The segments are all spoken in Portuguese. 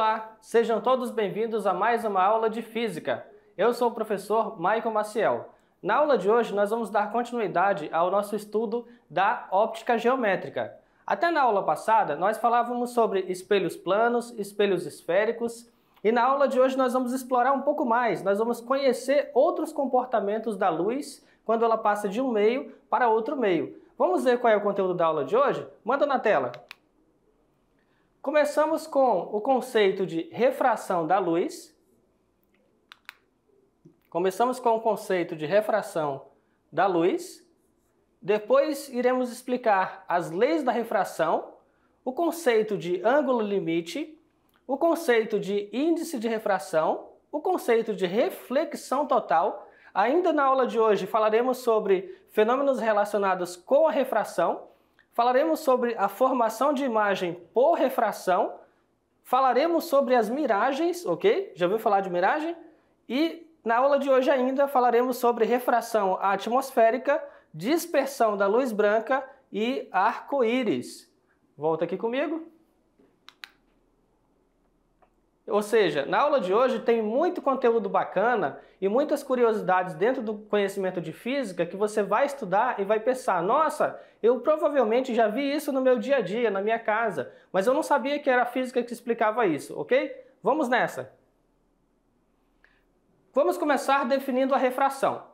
Olá, sejam todos bem-vindos a mais uma aula de Física. Eu sou o professor Maicon Maciel. Na aula de hoje, nós vamos dar continuidade ao nosso estudo da óptica geométrica. Até na aula passada, nós falávamos sobre espelhos planos, espelhos esféricos, e na aula de hoje nós vamos explorar um pouco mais, nós vamos conhecer outros comportamentos da luz quando ela passa de um meio para outro meio. Vamos ver qual é o conteúdo da aula de hoje? Manda na tela! Começamos com o conceito de refração da luz. Começamos com o conceito de refração da luz. Depois iremos explicar as leis da refração, o conceito de ângulo limite, o conceito de índice de refração, o conceito de reflexão total. Ainda na aula de hoje falaremos sobre fenômenos relacionados com a refração falaremos sobre a formação de imagem por refração, falaremos sobre as miragens, ok? Já ouviu falar de miragem? E na aula de hoje ainda falaremos sobre refração atmosférica, dispersão da luz branca e arco-íris. Volta aqui comigo. Ou seja, na aula de hoje tem muito conteúdo bacana e muitas curiosidades dentro do conhecimento de física que você vai estudar e vai pensar: nossa, eu provavelmente já vi isso no meu dia a dia, na minha casa, mas eu não sabia que era a física que explicava isso, ok? Vamos nessa! Vamos começar definindo a refração.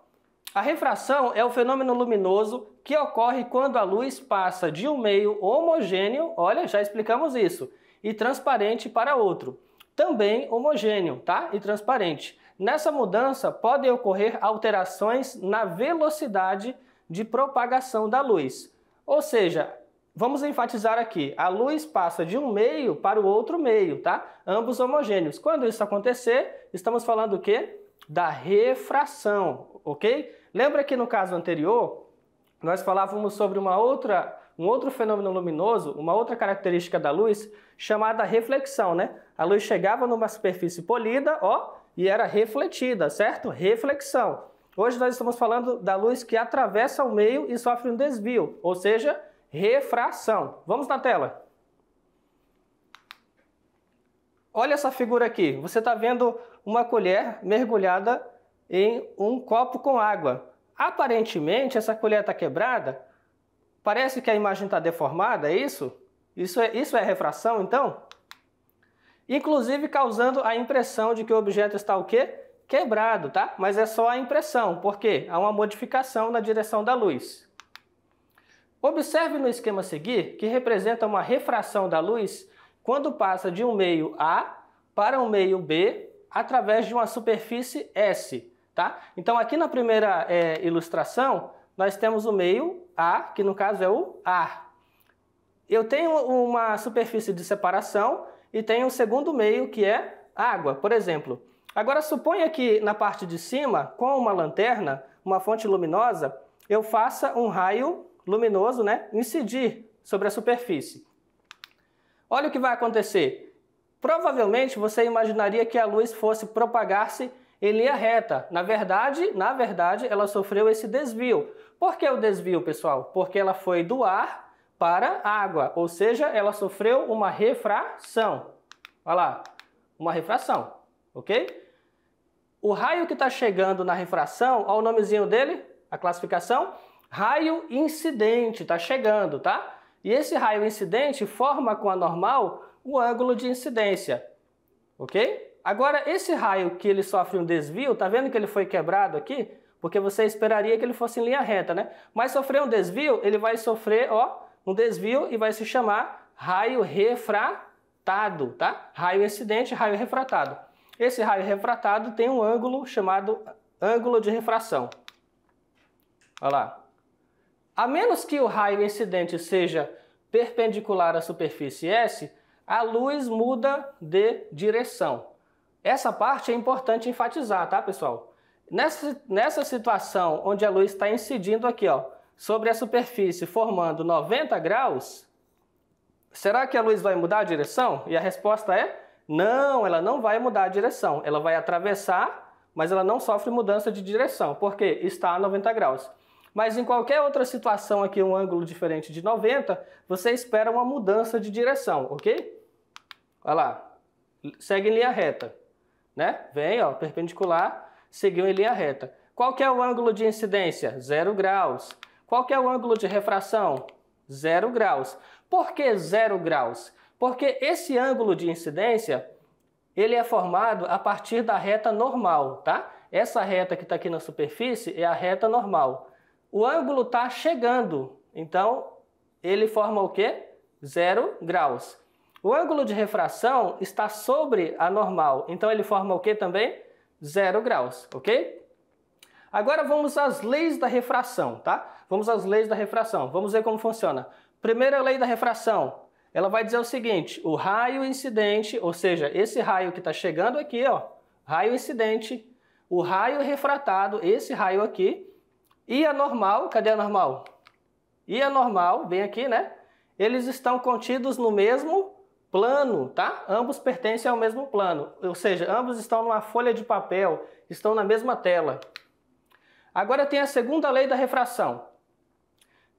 A refração é o fenômeno luminoso que ocorre quando a luz passa de um meio homogêneo, olha, já explicamos isso, e transparente para outro também homogêneo tá? e transparente. Nessa mudança, podem ocorrer alterações na velocidade de propagação da luz. Ou seja, vamos enfatizar aqui, a luz passa de um meio para o outro meio, tá? Ambos homogêneos. Quando isso acontecer, estamos falando o quê? Da refração, ok? Lembra que no caso anterior, nós falávamos sobre uma outra um outro fenômeno luminoso, uma outra característica da luz, chamada reflexão, né? A luz chegava numa superfície polida, ó, e era refletida, certo? Reflexão. Hoje nós estamos falando da luz que atravessa o meio e sofre um desvio, ou seja, refração. Vamos na tela. Olha essa figura aqui. Você está vendo uma colher mergulhada em um copo com água. Aparentemente, essa colher está quebrada Parece que a imagem está deformada, é isso? Isso é, isso é refração, então? Inclusive causando a impressão de que o objeto está o quê? Quebrado, tá? Mas é só a impressão, porque há uma modificação na direção da luz. Observe no esquema a seguir, que representa uma refração da luz quando passa de um meio A para um meio B através de uma superfície S, tá? Então aqui na primeira é, ilustração, nós temos o meio a, que no caso é o ar. Eu tenho uma superfície de separação e tenho um segundo meio que é água, por exemplo. Agora suponha que na parte de cima, com uma lanterna, uma fonte luminosa, eu faça um raio luminoso né, incidir sobre a superfície. Olha o que vai acontecer. Provavelmente você imaginaria que a luz fosse propagar-se em linha reta. Na verdade, na verdade, ela sofreu esse desvio. Por que o desvio, pessoal? Porque ela foi do ar para a água, ou seja, ela sofreu uma refração. Olha lá, uma refração, ok? O raio que está chegando na refração, olha o nomezinho dele, a classificação, raio incidente, está chegando, tá? E esse raio incidente forma com a normal o ângulo de incidência, ok? Agora, esse raio que ele sofre um desvio, tá vendo que ele foi quebrado aqui? Porque você esperaria que ele fosse em linha reta, né? Mas sofrer um desvio, ele vai sofrer, ó, um desvio e vai se chamar raio refratado, tá? Raio incidente, raio refratado. Esse raio refratado tem um ângulo chamado ângulo de refração. Olha lá. A menos que o raio incidente seja perpendicular à superfície S, a luz muda de direção. Essa parte é importante enfatizar, tá, pessoal? Nessa, nessa situação onde a luz está incidindo aqui, ó, sobre a superfície formando 90 graus, será que a luz vai mudar a direção? E a resposta é não, ela não vai mudar a direção. Ela vai atravessar, mas ela não sofre mudança de direção, porque está a 90 graus. Mas em qualquer outra situação aqui, um ângulo diferente de 90, você espera uma mudança de direção, ok? Olha lá, segue em linha reta né? Vem, ó, perpendicular, seguiu em linha reta. Qual que é o ângulo de incidência? Zero graus. Qual que é o ângulo de refração? Zero graus. Por que zero graus? Porque esse ângulo de incidência, ele é formado a partir da reta normal, tá? Essa reta que está aqui na superfície é a reta normal. O ângulo está chegando, então ele forma o quê? Zero graus. O ângulo de refração está sobre a normal, então ele forma o que também? Zero graus, ok? Agora vamos às leis da refração, tá? Vamos às leis da refração, vamos ver como funciona. Primeira lei da refração, ela vai dizer o seguinte, o raio incidente, ou seja, esse raio que está chegando aqui, ó, raio incidente, o raio refratado, esse raio aqui, e a normal, cadê a normal? E a normal, bem aqui, né? Eles estão contidos no mesmo plano, tá? Ambos pertencem ao mesmo plano, ou seja, ambos estão numa folha de papel, estão na mesma tela. Agora tem a segunda lei da refração,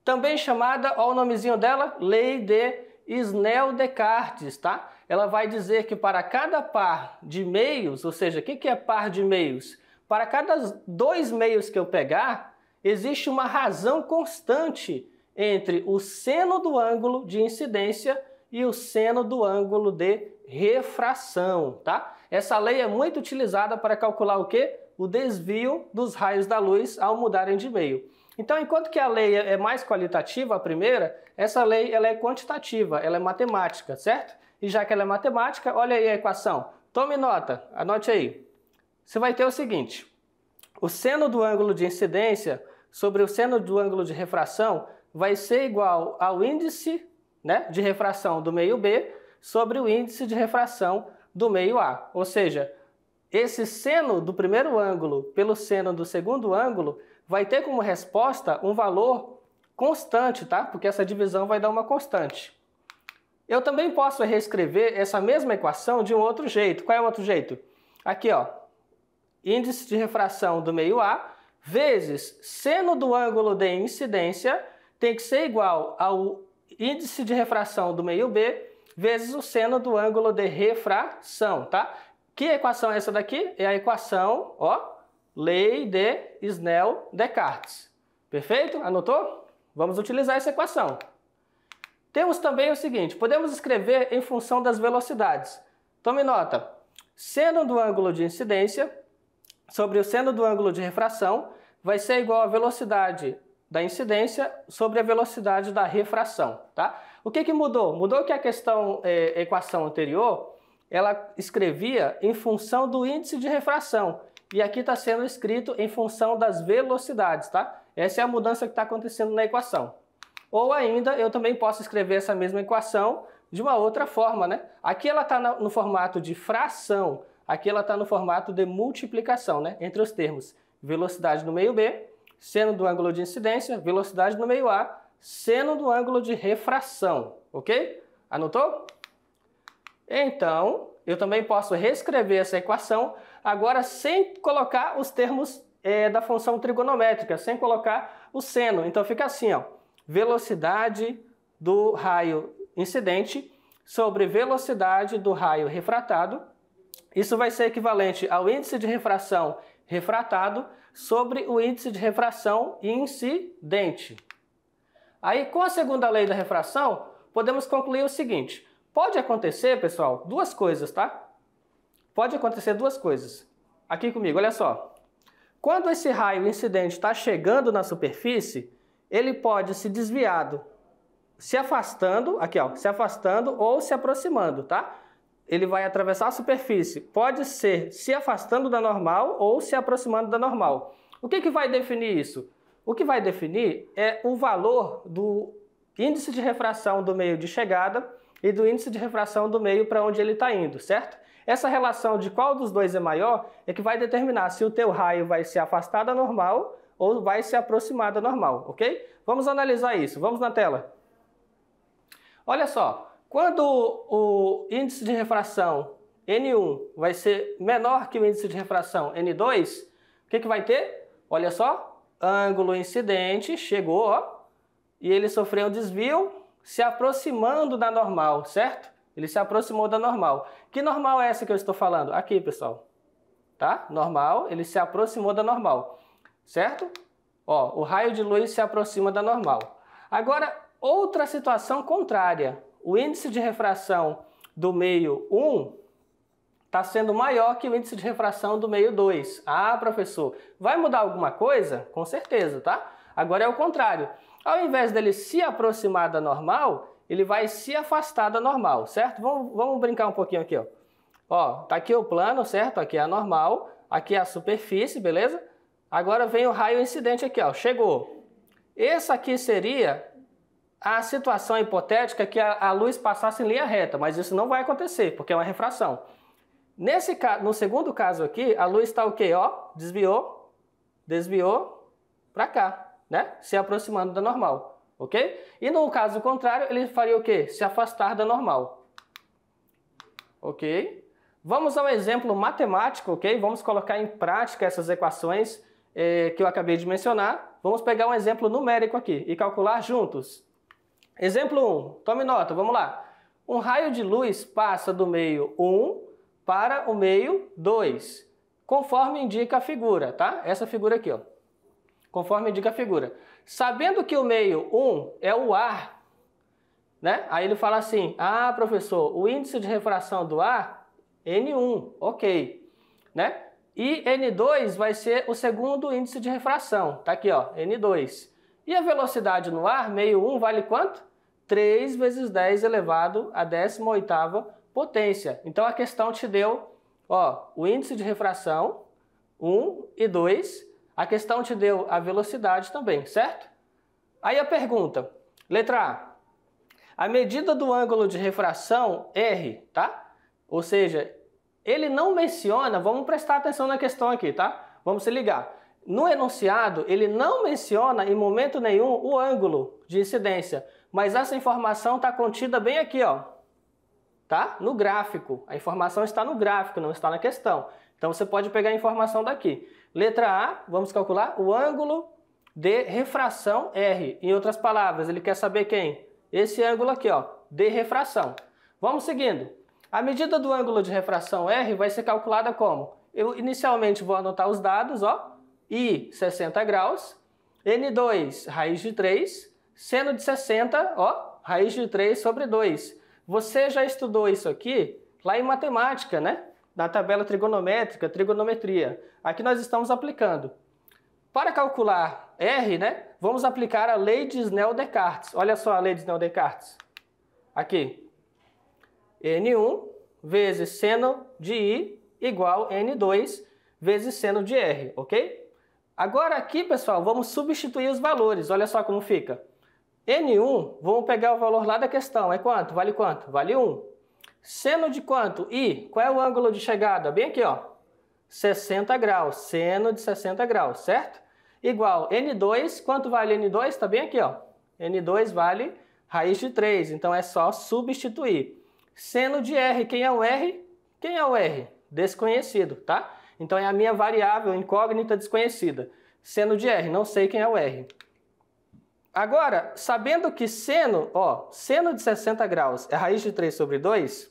também chamada, olha o nomezinho dela, lei de Snell-Descartes, tá? Ela vai dizer que para cada par de meios, ou seja, o que, que é par de meios? Para cada dois meios que eu pegar, existe uma razão constante entre o seno do ângulo de incidência e o seno do ângulo de refração, tá? Essa lei é muito utilizada para calcular o quê? O desvio dos raios da luz ao mudarem de meio. Então, enquanto que a lei é mais qualitativa, a primeira, essa lei ela é quantitativa, ela é matemática, certo? E já que ela é matemática, olha aí a equação. Tome nota, anote aí. Você vai ter o seguinte, o seno do ângulo de incidência sobre o seno do ângulo de refração vai ser igual ao índice né, de refração do meio B sobre o índice de refração do meio A. Ou seja, esse seno do primeiro ângulo pelo seno do segundo ângulo vai ter como resposta um valor constante, tá? Porque essa divisão vai dar uma constante. Eu também posso reescrever essa mesma equação de um outro jeito. Qual é o outro jeito? Aqui, ó, índice de refração do meio A vezes seno do ângulo de incidência tem que ser igual ao índice de refração do meio B vezes o seno do ângulo de refração, tá? Que equação é essa daqui? É a equação, ó, lei de Snell-Descartes. Perfeito? Anotou? Vamos utilizar essa equação. Temos também o seguinte, podemos escrever em função das velocidades. Tome nota, seno do ângulo de incidência sobre o seno do ângulo de refração vai ser igual a velocidade da incidência sobre a velocidade da refração. Tá? O que, que mudou? Mudou que a questão é, equação anterior ela escrevia em função do índice de refração e aqui está sendo escrito em função das velocidades, tá? Essa é a mudança que está acontecendo na equação. Ou ainda, eu também posso escrever essa mesma equação de uma outra forma, né? Aqui ela está no formato de fração, aqui ela está no formato de multiplicação, né? Entre os termos velocidade no meio b seno do ângulo de incidência, velocidade no meio A, seno do ângulo de refração, ok? Anotou? Então, eu também posso reescrever essa equação, agora sem colocar os termos é, da função trigonométrica, sem colocar o seno. Então fica assim, ó, velocidade do raio incidente sobre velocidade do raio refratado. Isso vai ser equivalente ao índice de refração refratado sobre o índice de refração incidente. Aí, com a segunda lei da refração, podemos concluir o seguinte: pode acontecer, pessoal, duas coisas, tá? Pode acontecer duas coisas. Aqui comigo, olha só. Quando esse raio incidente está chegando na superfície, ele pode se desviado, se afastando, aqui ó, se afastando ou se aproximando, tá? ele vai atravessar a superfície. Pode ser se afastando da normal ou se aproximando da normal. O que, que vai definir isso? O que vai definir é o valor do índice de refração do meio de chegada e do índice de refração do meio para onde ele está indo, certo? Essa relação de qual dos dois é maior é que vai determinar se o teu raio vai se afastar da normal ou vai se aproximar da normal, ok? Vamos analisar isso. Vamos na tela. Olha só, quando o índice de refração N1 vai ser menor que o índice de refração N2, o que, que vai ter? Olha só, ângulo incidente chegou, ó, e ele sofreu um desvio se aproximando da normal, certo? Ele se aproximou da normal. Que normal é essa que eu estou falando? Aqui, pessoal. Tá? Normal, ele se aproximou da normal, certo? Ó, o raio de luz se aproxima da normal. Agora, outra situação contrária o índice de refração do meio 1 está sendo maior que o índice de refração do meio 2. Ah, professor, vai mudar alguma coisa? Com certeza, tá? Agora é o contrário. Ao invés dele se aproximar da normal, ele vai se afastar da normal, certo? Vamos, vamos brincar um pouquinho aqui, ó. Ó, tá aqui o plano, certo? Aqui é a normal, aqui é a superfície, beleza? Agora vem o raio incidente aqui, ó. Chegou. Esse aqui seria a situação hipotética é que a, a, luz passasse em linha reta, mas isso não vai acontecer, porque é uma refração. Nesse no segundo caso aqui, a luz está o quê? Ó, desviou, desviou para cá, né? Se aproximando da normal, ok? E no caso contrário, ele faria o quê? Se afastar da normal, ok? Vamos ao exemplo matemático, ok? Vamos colocar em prática essas equações eh, que eu acabei de mencionar. Vamos pegar um exemplo numérico aqui e calcular juntos. Exemplo 1, tome nota, vamos lá. Um raio de luz passa do meio 1 para o meio 2, conforme indica a figura, tá? Essa figura aqui, ó. Conforme indica a figura. Sabendo que o meio 1 é o ar, né? Aí ele fala assim: "Ah, professor, o índice de refração do ar N1, OK, né? E N2 vai ser o segundo índice de refração, tá aqui, ó, N2. E a velocidade no ar, meio 1 vale quanto? 3 vezes 10 elevado à 18 potência. Então a questão te deu ó, o índice de refração, 1 e 2. A questão te deu a velocidade também, certo? Aí a pergunta, letra A. A medida do ângulo de refração, R, tá? Ou seja, ele não menciona, vamos prestar atenção na questão aqui, tá? Vamos se ligar. No enunciado, ele não menciona em momento nenhum o ângulo de incidência mas essa informação está contida bem aqui, ó, tá? No gráfico. A informação está no gráfico, não está na questão. Então você pode pegar a informação daqui. Letra A, vamos calcular o ângulo de refração R. Em outras palavras, ele quer saber quem? Esse ângulo aqui, ó, de refração. Vamos seguindo. A medida do ângulo de refração R vai ser calculada como? Eu inicialmente vou anotar os dados, ó, I 60 graus, N2 raiz de 3, Seno de 60, ó, raiz de 3 sobre 2. Você já estudou isso aqui lá em matemática, né? Na tabela trigonométrica, trigonometria. Aqui nós estamos aplicando. Para calcular R, né, vamos aplicar a lei de Snell-Descartes. Olha só a lei de Snell-Descartes. Aqui. N1 vezes seno de I igual N2 vezes seno de R, ok? Agora aqui, pessoal, vamos substituir os valores. Olha só como fica. N1, vamos pegar o valor lá da questão, é quanto? Vale quanto? Vale 1. Seno de quanto? I, qual é o ângulo de chegada? Bem aqui, ó. 60 graus, seno de 60 graus, certo? Igual N2, quanto vale N2? Está bem aqui, ó. N2 vale raiz de 3, então é só substituir. Seno de R, quem é o R? Quem é o R? Desconhecido, tá? Então é a minha variável incógnita desconhecida. Seno de R, não sei quem é o R. Agora, sabendo que seno, ó, seno de 60 graus é raiz de 3 sobre 2,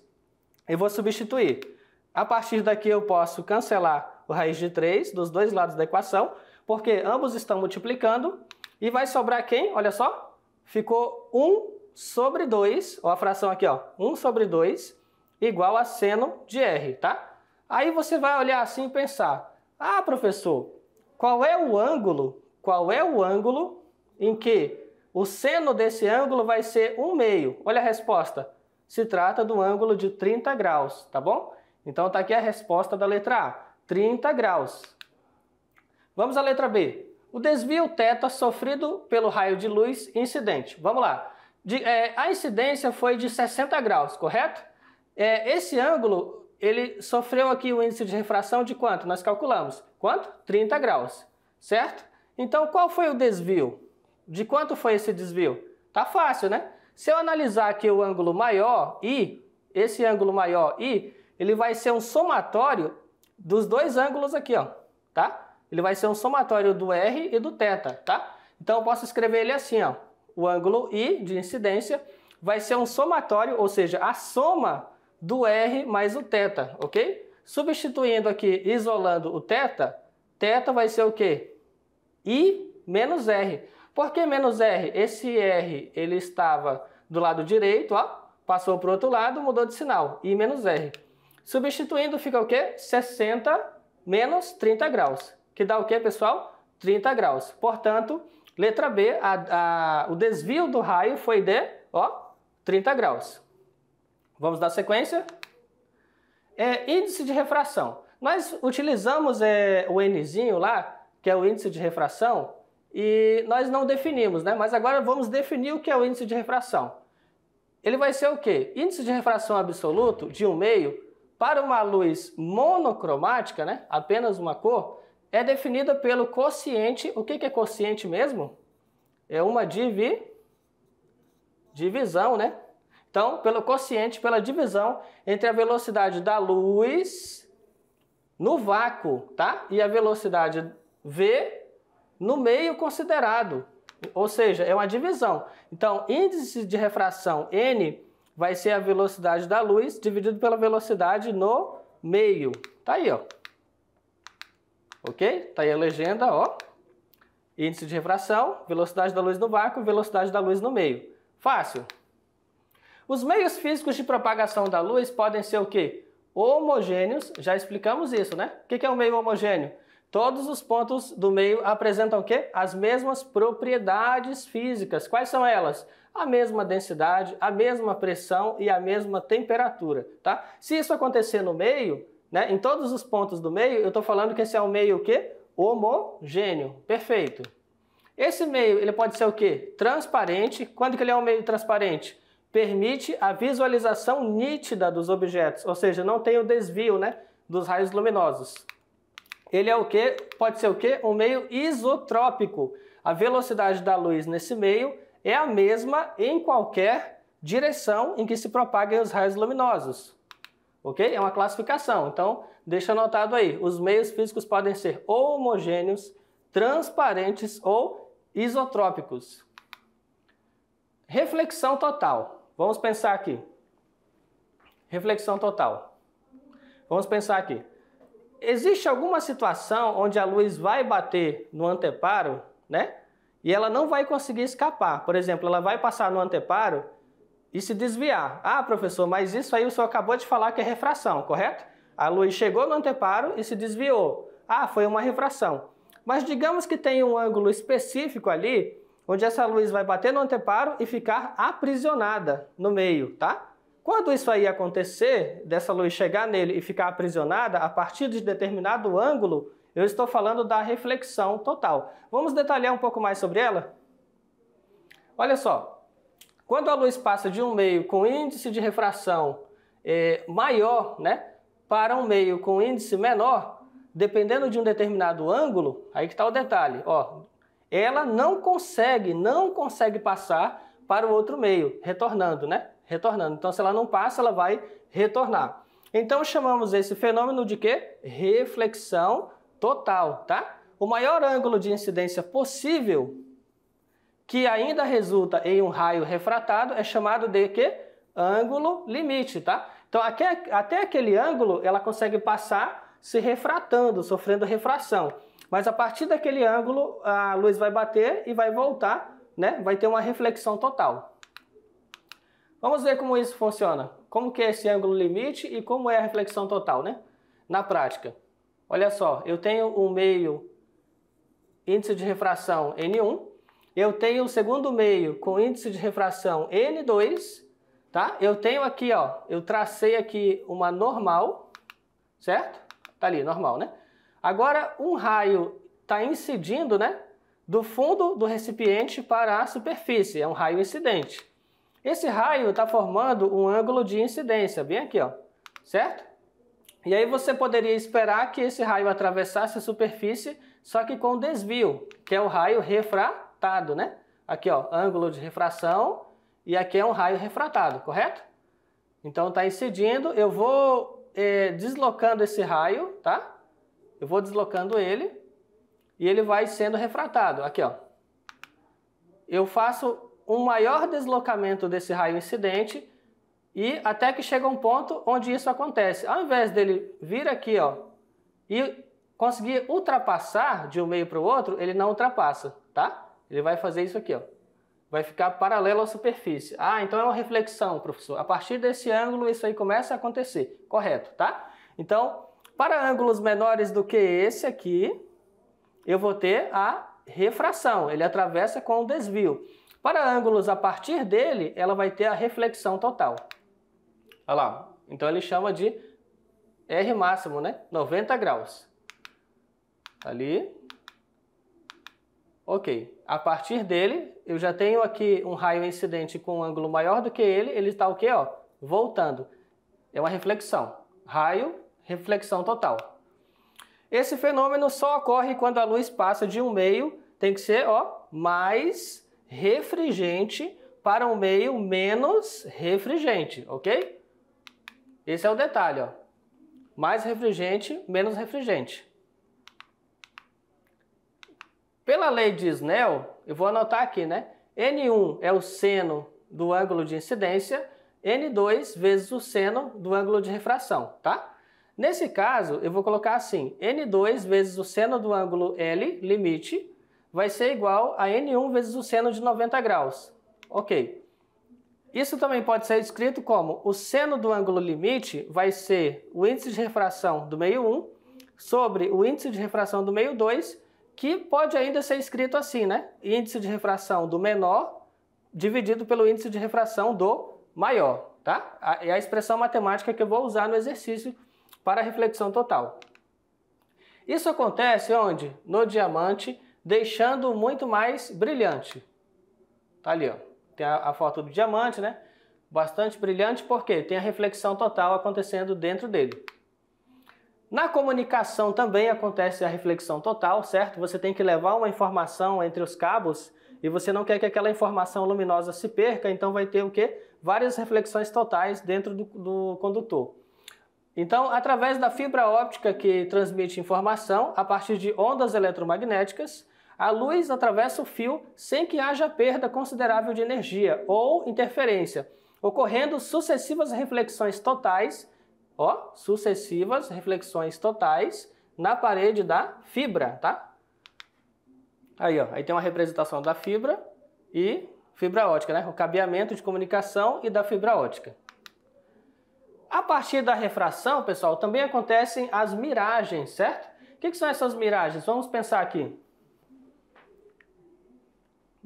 eu vou substituir. A partir daqui eu posso cancelar o raiz de 3 dos dois lados da equação, porque ambos estão multiplicando, e vai sobrar quem? Olha só, ficou 1 sobre 2, ó a fração aqui, ó, 1 sobre 2, igual a seno de R, tá? Aí você vai olhar assim e pensar, ah, professor, qual é o ângulo, qual é o ângulo em que o seno desse ângulo vai ser 1 meio. Olha a resposta. Se trata do ângulo de 30 graus, tá bom? Então está aqui a resposta da letra A, 30 graus. Vamos à letra B. O desvio θ sofrido pelo raio de luz incidente. Vamos lá. De, é, a incidência foi de 60 graus, correto? É, esse ângulo, ele sofreu aqui o índice de refração de quanto? Nós calculamos. Quanto? 30 graus, certo? Então, qual foi o desvio? De quanto foi esse desvio? Tá fácil, né? Se eu analisar aqui o ângulo maior I, esse ângulo maior I, ele vai ser um somatório dos dois ângulos aqui, ó, tá? Ele vai ser um somatório do R e do θ, tá? Então eu posso escrever ele assim, ó. O ângulo I de incidência vai ser um somatório, ou seja, a soma do R mais o θ, ok? Substituindo aqui, isolando o θ, θ vai ser o quê? I menos R. Por que menos R? Esse R ele estava do lado direito, ó, passou para o outro lado, mudou de sinal, I menos R. Substituindo fica o quê? 60 menos 30 graus, que dá o quê, pessoal? 30 graus. Portanto, letra B, a, a, o desvio do raio foi de ó, 30 graus. Vamos dar sequência? É, índice de refração. Nós utilizamos é, o Nzinho lá, que é o índice de refração, e nós não definimos, né? Mas agora vamos definir o que é o índice de refração. Ele vai ser o quê? Índice de refração absoluto de um meio para uma luz monocromática, né? Apenas uma cor, é definida pelo quociente. O que, que é quociente mesmo? É uma divi... divisão, né? Então, pelo quociente, pela divisão entre a velocidade da luz no vácuo, tá? E a velocidade v no meio considerado, ou seja, é uma divisão. Então, índice de refração N vai ser a velocidade da luz dividido pela velocidade no meio. Tá aí, ó. Ok? Tá aí a legenda, ó. Índice de refração, velocidade da luz no vácuo, velocidade da luz no meio. Fácil. Os meios físicos de propagação da luz podem ser o quê? Homogêneos, já explicamos isso, né? O que é um meio homogêneo? Todos os pontos do meio apresentam o quê? As mesmas propriedades físicas. Quais são elas? A mesma densidade, a mesma pressão e a mesma temperatura, tá? Se isso acontecer no meio, né, em todos os pontos do meio, eu estou falando que esse é um meio o quê? Homogêneo. Perfeito. Esse meio, ele pode ser o quê? Transparente. Quando que ele é um meio transparente? Permite a visualização nítida dos objetos, ou seja, não tem o desvio, né, dos raios luminosos ele é o que? Pode ser o que? Um meio isotrópico. A velocidade da luz nesse meio é a mesma em qualquer direção em que se propaguem os raios luminosos. Ok? É uma classificação. Então, deixa anotado aí. Os meios físicos podem ser ou homogêneos, transparentes ou isotrópicos. Reflexão total. Vamos pensar aqui. Reflexão total. Vamos pensar aqui existe alguma situação onde a luz vai bater no anteparo, né? E ela não vai conseguir escapar. Por exemplo, ela vai passar no anteparo e se desviar. Ah, professor, mas isso aí o senhor acabou de falar que é refração, correto? A luz chegou no anteparo e se desviou. Ah, foi uma refração. Mas digamos que tem um ângulo específico ali, onde essa luz vai bater no anteparo e ficar aprisionada no meio, tá? Quando isso aí acontecer, dessa luz chegar nele e ficar aprisionada, a partir de determinado ângulo, eu estou falando da reflexão total. Vamos detalhar um pouco mais sobre ela? Olha só, quando a luz passa de um meio com índice de refração é, maior né, para um meio com índice menor, dependendo de um determinado ângulo, aí que está o detalhe, ó, ela não consegue, não consegue passar para o outro meio, retornando, né? retornando. Então, se ela não passa, ela vai retornar. Então, chamamos esse fenômeno de quê? Reflexão total, tá? O maior ângulo de incidência possível, que ainda resulta em um raio refratado, é chamado de quê? Ângulo limite, tá? Então, até aquele ângulo, ela consegue passar se refratando, sofrendo refração. Mas a partir daquele ângulo, a luz vai bater e vai voltar, né? Vai ter uma reflexão total. Vamos ver como isso funciona. Como que é esse ângulo limite e como é a reflexão total, né? Na prática. Olha só, eu tenho o um meio índice de refração N1, eu tenho o segundo meio com índice de refração N2, tá? Eu tenho aqui, ó, eu tracei aqui uma normal, certo? Tá ali, normal, né? Agora, um raio está incidindo, né? Do fundo do recipiente para a superfície, é um raio incidente. Esse raio está formando um ângulo de incidência, bem aqui, ó, certo? E aí você poderia esperar que esse raio atravessasse a superfície, só que com desvio, que é o raio refratado, né? Aqui, ó, ângulo de refração e aqui é um raio refratado, correto? Então está incidindo, eu vou é, deslocando esse raio, tá? Eu vou deslocando ele e ele vai sendo refratado, aqui, ó. Eu faço um maior deslocamento desse raio incidente e até que chega um ponto onde isso acontece. Ao invés dele vir aqui ó, e conseguir ultrapassar de um meio para o outro, ele não ultrapassa, tá? Ele vai fazer isso aqui, ó. Vai ficar paralelo à superfície. Ah, então é uma reflexão, professor. A partir desse ângulo, isso aí começa a acontecer. Correto, tá? Então, para ângulos menores do que esse aqui, eu vou ter a refração. Ele atravessa com o desvio. Para ângulos a partir dele, ela vai ter a reflexão total. Olha lá, então ele chama de R máximo, né? 90 graus. Ali. Ok. A partir dele, eu já tenho aqui um raio incidente com um ângulo maior do que ele, ele está o quê? Ó, voltando. É uma reflexão. Raio, reflexão total. Esse fenômeno só ocorre quando a luz passa de um meio, tem que ser ó, mais refrigente para um meio menos refrigente, ok? Esse é o detalhe, ó. Mais refrigente, menos refrigente. Pela lei de Snell, eu vou anotar aqui, né? N1 é o seno do ângulo de incidência, N2 vezes o seno do ângulo de refração, tá? Nesse caso, eu vou colocar assim, N2 vezes o seno do ângulo L, limite, vai ser igual a N1 vezes o seno de 90 graus. Ok. Isso também pode ser escrito como o seno do ângulo limite vai ser o índice de refração do meio 1 sobre o índice de refração do meio 2, que pode ainda ser escrito assim, né? Índice de refração do menor dividido pelo índice de refração do maior, tá? É a expressão matemática que eu vou usar no exercício para a reflexão total. Isso acontece onde? No diamante deixando muito mais brilhante. Tá ali, ó. Tem a, a foto do diamante, né? Bastante brilhante porque tem a reflexão total acontecendo dentro dele. Na comunicação também acontece a reflexão total, certo? Você tem que levar uma informação entre os cabos e você não quer que aquela informação luminosa se perca, então vai ter o quê? Várias reflexões totais dentro do, do condutor. Então, através da fibra óptica que transmite informação a partir de ondas eletromagnéticas, a luz atravessa o fio sem que haja perda considerável de energia ou interferência, ocorrendo sucessivas reflexões totais, ó, sucessivas reflexões totais na parede da fibra, tá? Aí, ó, aí tem uma representação da fibra e fibra ótica, né? O cabeamento de comunicação e da fibra ótica. A partir da refração, pessoal, também acontecem as miragens, certo? O que, que são essas miragens? Vamos pensar aqui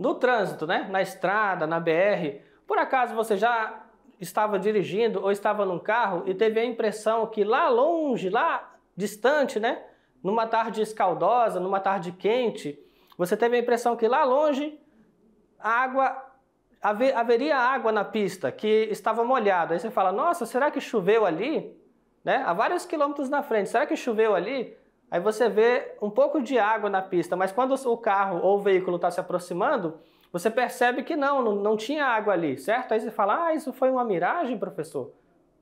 no trânsito, né? Na estrada, na BR, por acaso você já estava dirigindo ou estava num carro e teve a impressão que lá longe, lá distante, né? Numa tarde escaldosa, numa tarde quente, você teve a impressão que lá longe a água haveria água na pista que estava molhada. Aí você fala: "Nossa, será que choveu ali?" Né? A vários quilômetros na frente. Será que choveu ali? Aí você vê um pouco de água na pista, mas quando o carro ou o veículo está se aproximando, você percebe que não, não, não, tinha água ali, certo? Aí você fala, ah, isso foi uma miragem, professor.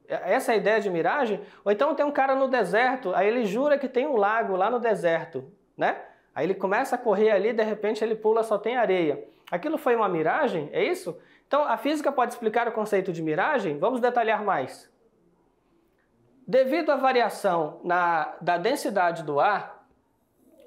É, essa é a ideia de miragem? Ou então tem um cara no deserto, aí ele jura que tem um lago lá no deserto, né? Aí ele começa a correr ali, de repente ele pula, só tem areia. Aquilo foi uma miragem? É isso? Então a física pode explicar o conceito de miragem? Vamos detalhar mais. Devido à variação na, da densidade do ar,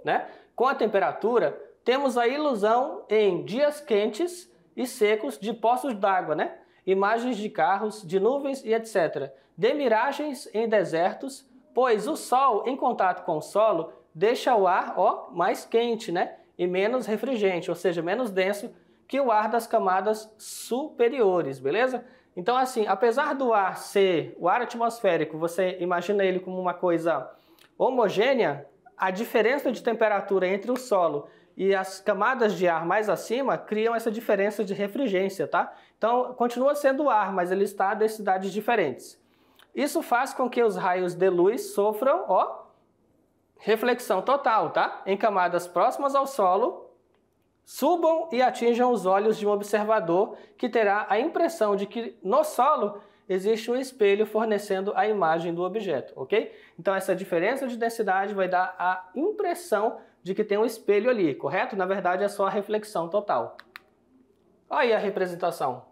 né, com a temperatura, temos a ilusão em dias quentes e secos de poços d'água, né? imagens de carros, de nuvens e etc. De miragens em desertos, pois o sol em contato com o solo deixa o ar ó, mais quente né? e menos refrigente, ou seja, menos denso que o ar das camadas superiores, beleza? Então, assim, apesar do ar ser o ar atmosférico, você imagina ele como uma coisa homogênea, a diferença de temperatura entre o solo e as camadas de ar mais acima criam essa diferença de refrigência, tá? Então, continua sendo ar, mas ele está a densidades diferentes. Isso faz com que os raios de luz sofram, ó, reflexão total, tá? Em camadas próximas ao solo subam e atinjam os olhos de um observador que terá a impressão de que no solo existe um espelho fornecendo a imagem do objeto, ok? Então essa diferença de densidade vai dar a impressão de que tem um espelho ali, correto? Na verdade é só a reflexão total. Olha aí a representação.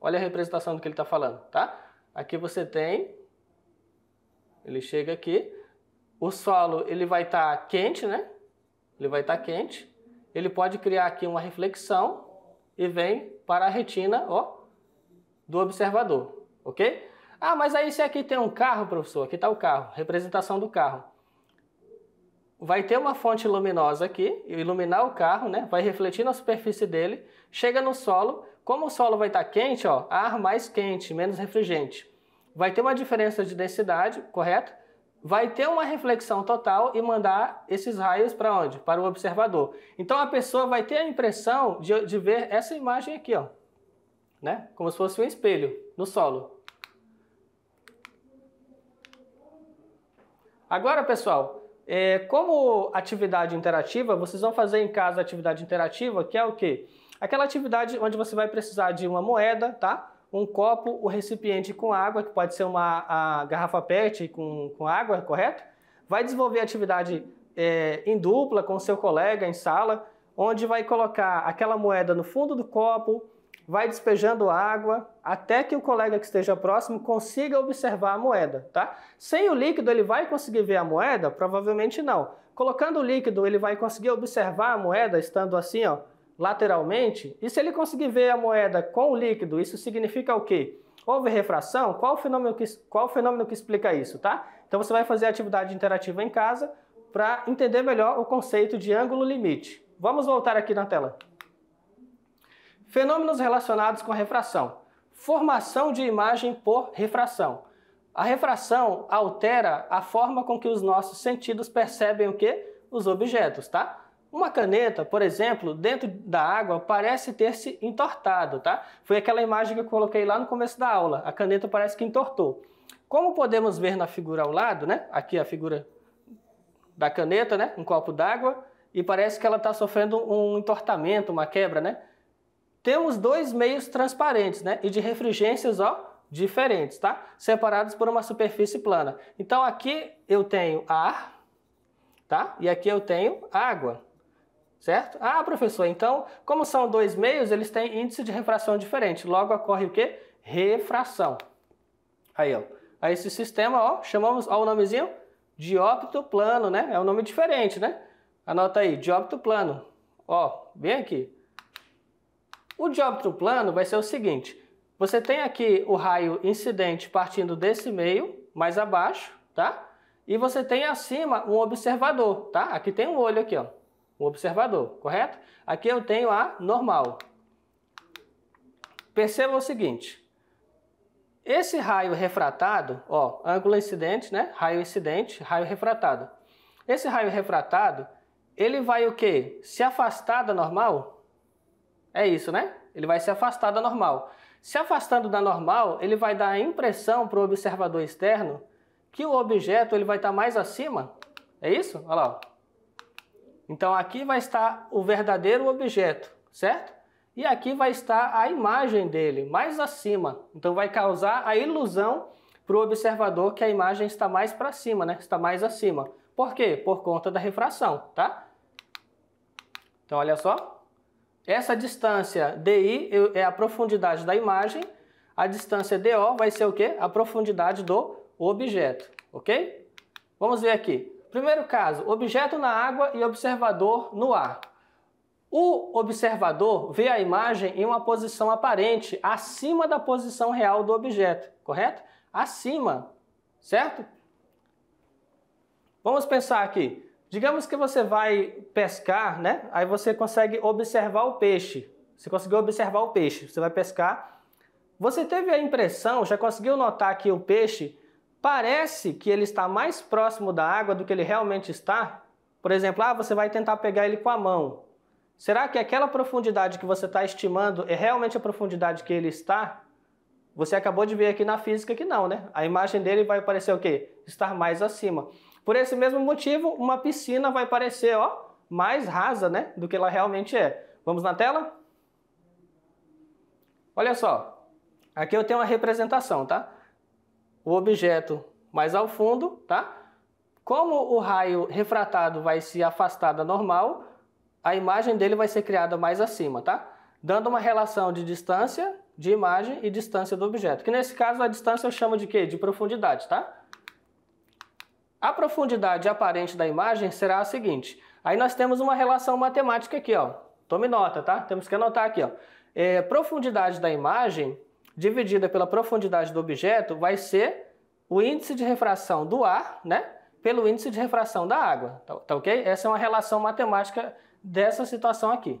Olha a representação do que ele está falando, tá? Aqui você tem, ele chega aqui, o solo ele vai estar tá quente, né? Ele vai estar tá quente, ele pode criar aqui uma reflexão e vem para a retina ó, do observador, ok? Ah, mas aí se aqui tem um carro, professor, aqui está o carro, representação do carro. Vai ter uma fonte luminosa aqui, iluminar o carro, né? Vai refletir na superfície dele, chega no solo. Como o solo vai estar tá quente, ó, ar mais quente, menos refrigente. Vai ter uma diferença de densidade, correto? vai ter uma reflexão total e mandar esses raios para onde? Para o observador. Então a pessoa vai ter a impressão de, de ver essa imagem aqui, ó, né? como se fosse um espelho no solo. Agora, pessoal, é, como atividade interativa, vocês vão fazer em casa a atividade interativa, que é o quê? Aquela atividade onde você vai precisar de uma moeda, tá? um copo, o recipiente com água, que pode ser uma garrafa PET com, com água, correto? Vai desenvolver atividade é, em dupla com seu colega em sala, onde vai colocar aquela moeda no fundo do copo, vai despejando água até que o colega que esteja próximo consiga observar a moeda, tá? Sem o líquido ele vai conseguir ver a moeda? Provavelmente não. Colocando o líquido ele vai conseguir observar a moeda estando assim, ó, lateralmente, e se ele conseguir ver a moeda com o líquido, isso significa o quê? Houve refração? Qual o fenômeno que, qual o fenômeno que explica isso, tá? Então você vai fazer a atividade interativa em casa para entender melhor o conceito de ângulo limite. Vamos voltar aqui na tela. Fenômenos relacionados com refração. Formação de imagem por refração. A refração altera a forma com que os nossos sentidos percebem o que? Os objetos, tá? Uma caneta, por exemplo, dentro da água parece ter se entortado, tá? Foi aquela imagem que eu coloquei lá no começo da aula. A caneta parece que entortou. Como podemos ver na figura ao lado, né? Aqui a figura da caneta, né? Um copo d'água e parece que ela está sofrendo um entortamento, uma quebra, né? Temos dois meios transparentes, né? E de refringências, ó, diferentes, tá? Separados por uma superfície plana. Então aqui eu tenho ar, tá? E aqui eu tenho água certo? Ah, professor, então, como são dois meios, eles têm índice de refração diferente. Logo ocorre o quê? Refração. Aí, ó. Aí esse sistema, ó, chamamos, ó o nomezinho, diópto plano, né? É um nome diferente, né? Anota aí, dióptro plano. Ó, bem aqui. O dióptro plano vai ser o seguinte, você tem aqui o raio incidente partindo desse meio, mais abaixo, tá? E você tem acima um observador, tá? Aqui tem um olho aqui, ó um observador, correto? Aqui eu tenho a normal. Perceba o seguinte. Esse raio refratado, ó, ângulo incidente, né? Raio incidente, raio refratado. Esse raio refratado, ele vai o quê? Se afastar da normal? É isso, né? Ele vai se afastar da normal. Se afastando da normal, ele vai dar a impressão para o observador externo que o objeto ele vai estar tá mais acima. É isso? Olha lá. Ó. Então aqui vai estar o verdadeiro objeto, certo? E aqui vai estar a imagem dele, mais acima. Então vai causar a ilusão para o observador que a imagem está mais para cima, né? Está mais acima. Por quê? Por conta da refração, tá? Então olha só. Essa distância DI é a profundidade da imagem. A distância DO vai ser o quê? A profundidade do objeto, ok? Vamos ver aqui. Primeiro caso, objeto na água e observador no ar. O observador vê a imagem em uma posição aparente, acima da posição real do objeto, correto? Acima, certo? Vamos pensar aqui. Digamos que você vai pescar, né? Aí você consegue observar o peixe. Você conseguiu observar o peixe, você vai pescar. Você teve a impressão, já conseguiu notar que o peixe parece que ele está mais próximo da água do que ele realmente está. Por exemplo, ah, você vai tentar pegar ele com a mão. Será que aquela profundidade que você está estimando é realmente a profundidade que ele está? Você acabou de ver aqui na física que não, né? A imagem dele vai parecer o quê? Estar mais acima. Por esse mesmo motivo, uma piscina vai parecer ó, mais rasa né, do que ela realmente é. Vamos na tela? Olha só, aqui eu tenho uma representação, tá? o objeto mais ao fundo, tá? Como o raio refratado vai se afastar da normal, a imagem dele vai ser criada mais acima, tá? Dando uma relação de distância de imagem e distância do objeto. Que nesse caso a distância eu chamo de quê? De profundidade, tá? A profundidade aparente da imagem será a seguinte. Aí nós temos uma relação matemática aqui, ó. Tome nota, tá? Temos que anotar aqui, ó. É, profundidade da imagem dividida pela profundidade do objeto vai ser o índice de refração do ar, né? Pelo índice de refração da água, tá, tá ok? Essa é uma relação matemática dessa situação aqui.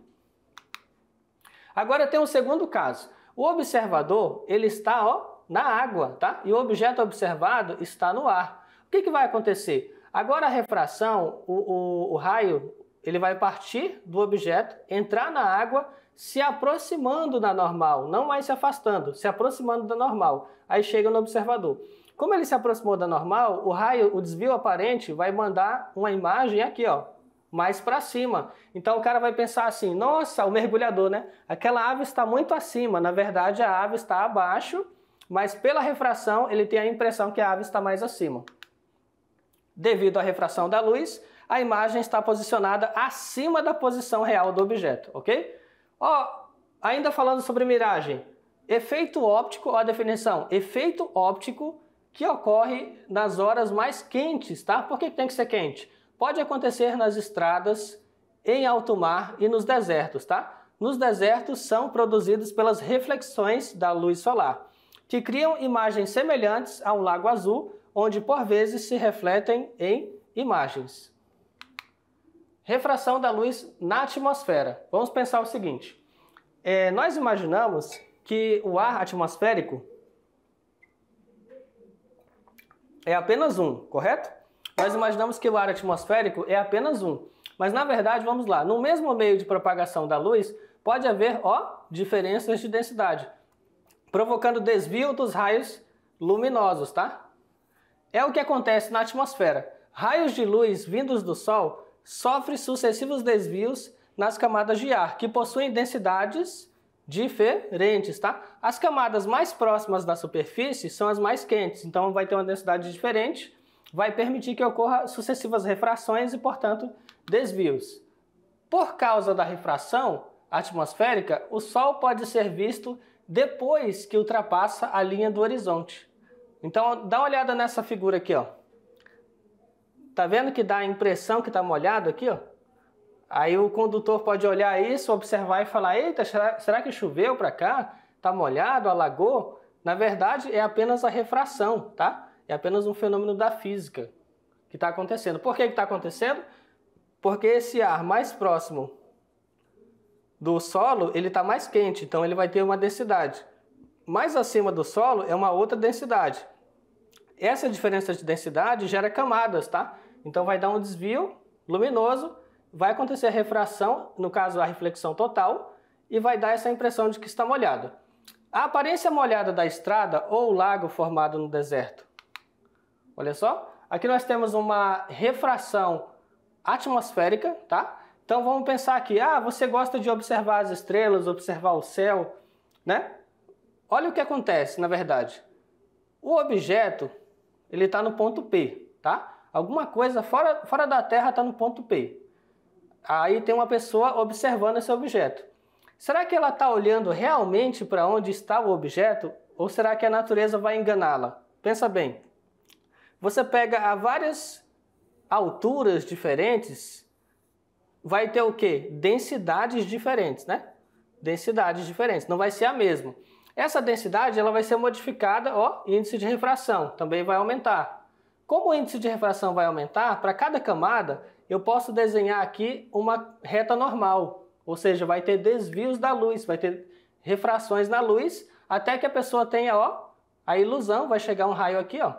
Agora tem um segundo caso. O observador, ele está ó, na água, tá? E o objeto observado está no ar. O que, que vai acontecer? Agora a refração, o, o, o raio, ele vai partir do objeto, entrar na água se aproximando da normal, não mais se afastando, se aproximando da normal. Aí chega no observador. Como ele se aproximou da normal, o raio, o desvio aparente, vai mandar uma imagem aqui, ó, mais para cima. Então o cara vai pensar assim: nossa, o mergulhador, né? Aquela ave está muito acima. Na verdade, a ave está abaixo, mas pela refração ele tem a impressão que a ave está mais acima. Devido à refração da luz, a imagem está posicionada acima da posição real do objeto, ok? Ó, ainda falando sobre miragem, efeito óptico, ó a definição, efeito óptico que ocorre nas horas mais quentes, tá? Por que tem que ser quente? Pode acontecer nas estradas, em alto mar e nos desertos, tá? Nos desertos são produzidos pelas reflexões da luz solar, que criam imagens semelhantes a um lago azul, onde por vezes se refletem em imagens. Refração da luz na atmosfera. Vamos pensar o seguinte: é, nós imaginamos que o ar atmosférico é apenas um, correto? Nós imaginamos que o ar atmosférico é apenas um. Mas na verdade, vamos lá, no mesmo meio de propagação da luz, pode haver, ó, diferenças de densidade, provocando desvio dos raios luminosos, tá? É o que acontece na atmosfera. Raios de luz vindos do Sol sofre sucessivos desvios nas camadas de ar, que possuem densidades diferentes, tá? As camadas mais próximas da superfície são as mais quentes, então vai ter uma densidade diferente, vai permitir que ocorra sucessivas refrações e, portanto, desvios. Por causa da refração atmosférica, o Sol pode ser visto depois que ultrapassa a linha do horizonte. Então, dá uma olhada nessa figura aqui, ó. Tá vendo que dá a impressão que está molhado aqui, ó? Aí o condutor pode olhar isso, observar e falar: "Eita, será, será que choveu para cá? Tá molhado, alagou?" Na verdade, é apenas a refração, tá? É apenas um fenômeno da física que está acontecendo. Por que está acontecendo? Porque esse ar mais próximo do solo, ele está mais quente, então ele vai ter uma densidade. Mais acima do solo é uma outra densidade. Essa diferença de densidade gera camadas, tá? Então vai dar um desvio luminoso, vai acontecer a refração, no caso a reflexão total, e vai dar essa impressão de que está molhado. A aparência molhada da estrada ou lago formado no deserto. Olha só, aqui nós temos uma refração atmosférica, tá? Então vamos pensar aqui, ah, você gosta de observar as estrelas, observar o céu, né? Olha o que acontece, na verdade. O objeto, ele está no ponto P, tá? Alguma coisa fora, fora da Terra está no ponto P. Aí tem uma pessoa observando esse objeto. Será que ela está olhando realmente para onde está o objeto? Ou será que a natureza vai enganá-la? Pensa bem. Você pega a várias alturas diferentes, vai ter o quê? Densidades diferentes, né? Densidades diferentes, não vai ser a mesma. Essa densidade ela vai ser modificada, ó, índice de refração também vai aumentar. Como o índice de refração vai aumentar, para cada camada eu posso desenhar aqui uma reta normal, ou seja, vai ter desvios da luz, vai ter refrações na luz, até que a pessoa tenha ó, a ilusão, vai chegar um raio aqui, ó,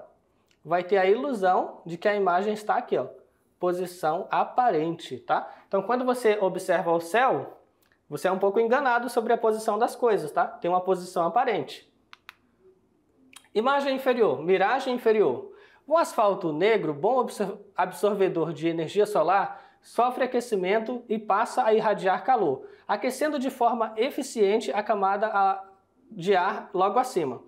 vai ter a ilusão de que a imagem está aqui, ó, posição aparente, tá? Então quando você observa o céu, você é um pouco enganado sobre a posição das coisas, tá? Tem uma posição aparente. Imagem inferior, miragem inferior. O asfalto negro, bom absorvedor de energia solar, sofre aquecimento e passa a irradiar calor, aquecendo de forma eficiente a camada de ar logo acima.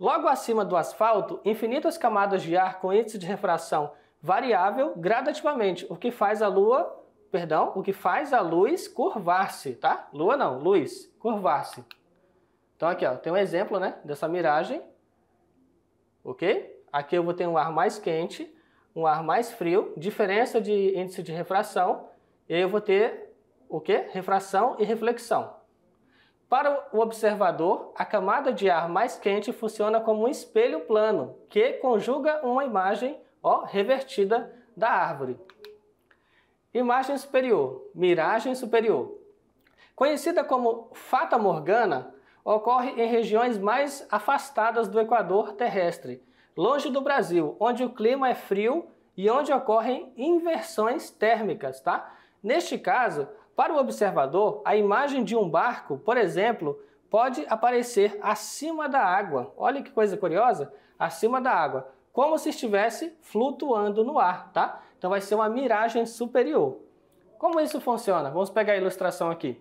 Logo acima do asfalto, infinitas camadas de ar com índice de refração variável gradativamente, o que faz a lua, perdão, o que faz a luz curvar-se, tá? Lua não, luz, curvar-se. Então aqui, ó, tem um exemplo, né, dessa miragem. OK? Aqui eu vou ter um ar mais quente, um ar mais frio, diferença de índice de refração, e eu vou ter o que? Refração e reflexão. Para o observador, a camada de ar mais quente funciona como um espelho plano, que conjuga uma imagem ó, revertida da árvore. Imagem superior, miragem superior. Conhecida como Fata Morgana, ocorre em regiões mais afastadas do equador terrestre, longe do Brasil, onde o clima é frio e onde ocorrem inversões térmicas, tá? Neste caso, para o observador, a imagem de um barco, por exemplo, pode aparecer acima da água. Olha que coisa curiosa, acima da água, como se estivesse flutuando no ar, tá? Então vai ser uma miragem superior. Como isso funciona? Vamos pegar a ilustração aqui.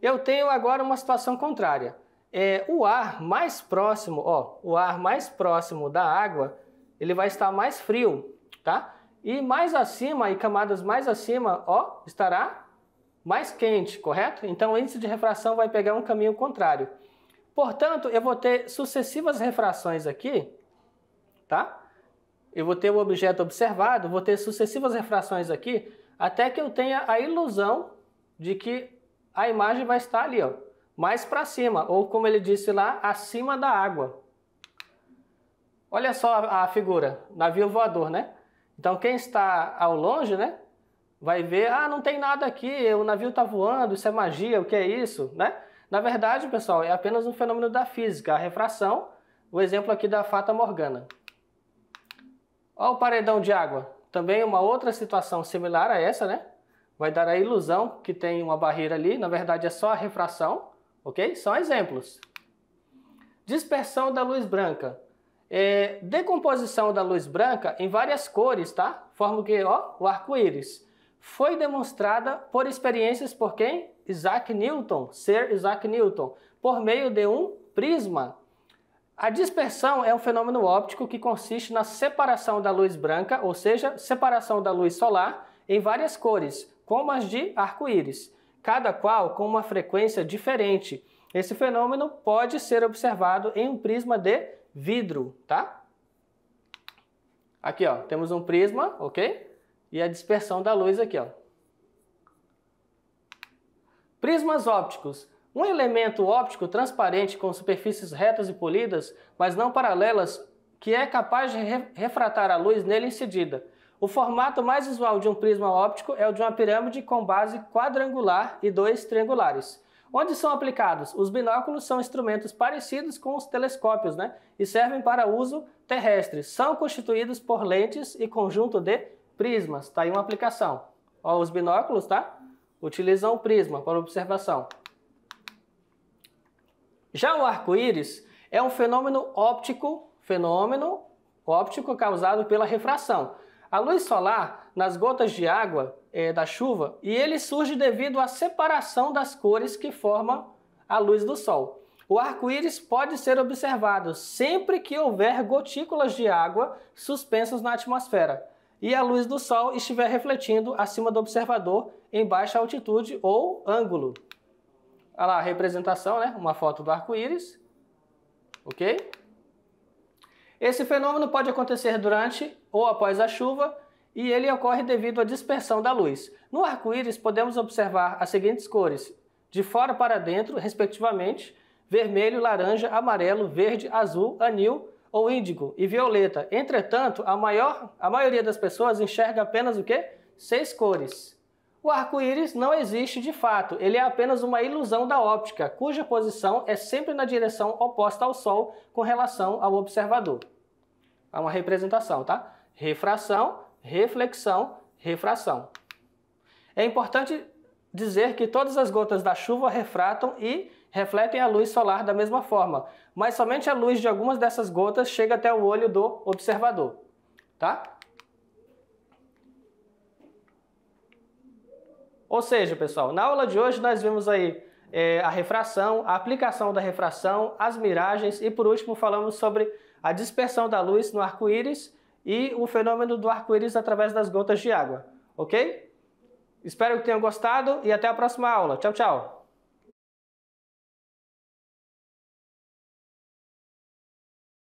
Eu tenho agora uma situação contrária é, o ar mais próximo, ó, o ar mais próximo da água, ele vai estar mais frio, tá? E mais acima, e camadas mais acima, ó, estará mais quente, correto? Então o índice de refração vai pegar um caminho contrário. Portanto, eu vou ter sucessivas refrações aqui, tá? Eu vou ter o objeto observado, vou ter sucessivas refrações aqui, até que eu tenha a ilusão de que a imagem vai estar ali, ó, mais para cima, ou como ele disse lá, acima da água. Olha só a figura, navio voador, né? Então quem está ao longe, né, vai ver, ah, não tem nada aqui, o navio está voando, isso é magia, o que é isso, né? Na verdade, pessoal, é apenas um fenômeno da física, a refração, o exemplo aqui da Fata Morgana. Olha o paredão de água, também uma outra situação similar a essa, né? Vai dar a ilusão que tem uma barreira ali, na verdade é só a refração ok? São exemplos. Dispersão da luz branca. É, decomposição da luz branca em várias cores, tá? Forma que, ó, o arco-íris. Foi demonstrada por experiências por quem? Isaac Newton, Sir Isaac Newton, por meio de um prisma. A dispersão é um fenômeno óptico que consiste na separação da luz branca, ou seja, separação da luz solar, em várias cores, como as de arco-íris cada qual com uma frequência diferente. Esse fenômeno pode ser observado em um prisma de vidro, tá? Aqui, ó, temos um prisma, ok? E a dispersão da luz aqui, ó. Prismas ópticos. Um elemento óptico transparente com superfícies retas e polidas, mas não paralelas, que é capaz de refratar a luz nele incidida. O formato mais usual de um prisma óptico é o de uma pirâmide com base quadrangular e dois triangulares. Onde são aplicados? Os binóculos são instrumentos parecidos com os telescópios, né? E servem para uso terrestre. São constituídos por lentes e conjunto de prismas. Tá aí uma aplicação. Ó, os binóculos, tá? Utilizam o prisma para observação. Já o arco-íris é um fenômeno óptico, fenômeno óptico causado pela refração. A luz solar nas gotas de água é, da chuva e ele surge devido à separação das cores que forma a luz do sol. O arco-íris pode ser observado sempre que houver gotículas de água suspensas na atmosfera e a luz do sol estiver refletindo acima do observador em baixa altitude ou ângulo. Olha lá a representação, né? Uma foto do arco-íris. OK? Esse fenômeno pode acontecer durante ou após a chuva e ele ocorre devido à dispersão da luz. No arco-íris, podemos observar as seguintes cores, de fora para dentro, respectivamente, vermelho, laranja, amarelo, verde, azul, anil ou índigo e violeta. Entretanto, a, maior, a maioria das pessoas enxerga apenas o quê? Seis cores. O arco-íris não existe de fato, ele é apenas uma ilusão da óptica, cuja posição é sempre na direção oposta ao Sol com relação ao observador. É uma representação, tá? Refração, reflexão, refração. É importante dizer que todas as gotas da chuva refratam e refletem a luz solar da mesma forma, mas somente a luz de algumas dessas gotas chega até o olho do observador, tá? Ou seja, pessoal, na aula de hoje nós vimos aí é, a refração, a aplicação da refração, as miragens e por último falamos sobre a dispersão da luz no arco-íris e o fenômeno do arco-íris através das gotas de água, ok? Espero que tenham gostado e até a próxima aula. Tchau, tchau!